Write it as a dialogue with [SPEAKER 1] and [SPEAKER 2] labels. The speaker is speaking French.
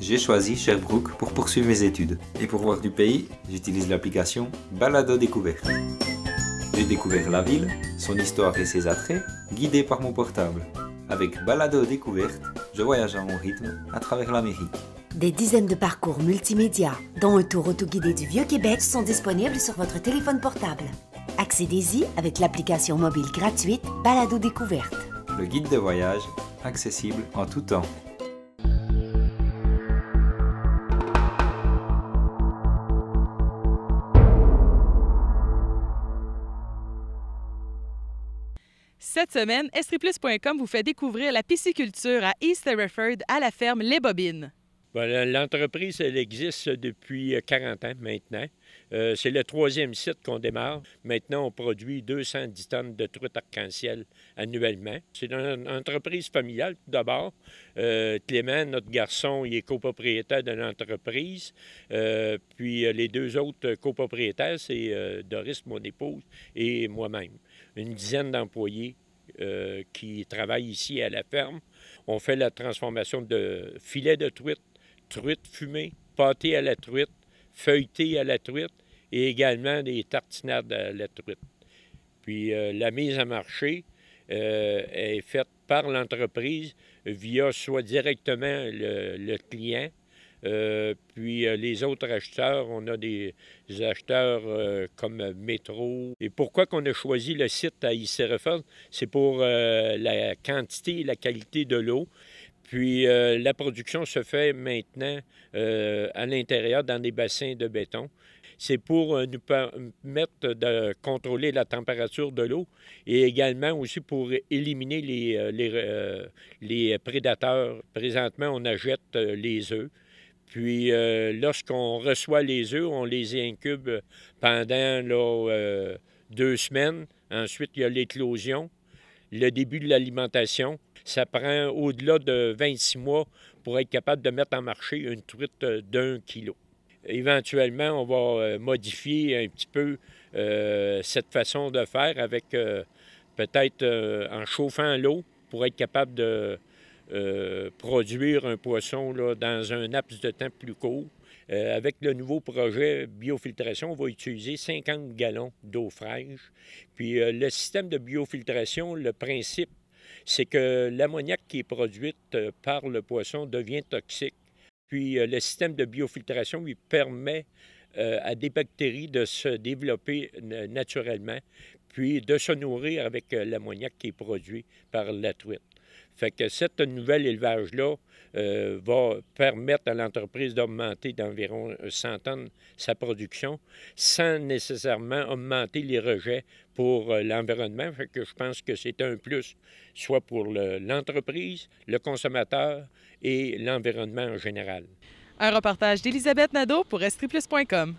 [SPEAKER 1] j'ai choisi Sherbrooke pour poursuivre mes études. Et pour voir du pays, j'utilise l'application Balado Découverte. J'ai découvert la ville, son histoire et ses attraits, guidé par mon portable. Avec Balado Découverte, je voyage à mon rythme à travers l'Amérique. Des dizaines de parcours multimédia, dont un tour auto-guidé du Vieux-Québec, sont disponibles sur votre téléphone portable. Accédez-y avec l'application mobile gratuite Balado Découverte. Le guide de voyage, accessible en tout temps. Cette semaine, estriplus.com vous fait découvrir la pisciculture à East Hereford à la ferme Les Bobines.
[SPEAKER 2] Ben, l'entreprise, elle existe depuis 40 euh, ans maintenant. Euh, c'est le troisième site qu'on démarre. Maintenant, on produit 210 tonnes de truites arc-en-ciel annuellement. C'est une entreprise familiale, tout d'abord. Euh, Clément, notre garçon, il est copropriétaire de l'entreprise. Euh, puis les deux autres copropriétaires, c'est Doris, mon épouse, et moi-même une dizaine d'employés euh, qui travaillent ici à la ferme. On fait la transformation de filets de truite, truite fumée, pâté à la truite, feuilleté à la truite et également des tartinades à la truite. Puis euh, la mise à marché euh, est faite par l'entreprise via soit directement le client euh, puis euh, les autres acheteurs, on a des, acheteurs euh, comme Métro. Et pourquoi qu'on a choisi le site à Isserreford? C'est pour la quantité et la qualité de l'eau. Puis la production se fait maintenant à l'intérieur dans des bassins de béton. C'est pour nous permettre de contrôler la température de l'eau et également aussi pour éliminer les, prédateurs. Présentement, on achète les œufs. Puis euh, lorsqu'on reçoit les œufs, on les incube pendant euh, deux semaines. Ensuite, il y a l'éclosion, le début de l'alimentation. Ça prend au-delà de 26 mois pour être capable de mettre en marché une truite euh, d'un kilo. Éventuellement, on va modifier un petit peu cette façon de faire avec peut-être en chauffant l'eau pour être capable de euh, produire un poisson dans un laps de temps plus court. Euh, avec le nouveau projet biofiltration, on va utiliser 50 gallons d'eau fraîche. Puis euh, le système de biofiltration, le principe, c'est que l'ammoniac qui est produite par le poisson devient toxique. Puis le système de biofiltration lui permet à des bactéries de se développer naturellement, puis de se nourrir avec l'ammoniac qui est produit par la truite. Fait que cet nouvel élevage-là euh, va permettre à l'entreprise d'augmenter d'environ 100 tonnes sa production sans nécessairement augmenter les rejets pour euh, l'environnement. Fait que je pense que c'est un plus, soit pour l'entreprise, le, consommateur et l'environnement en général.
[SPEAKER 1] Un reportage d'Elisabeth Nadeau pour estriplus.com.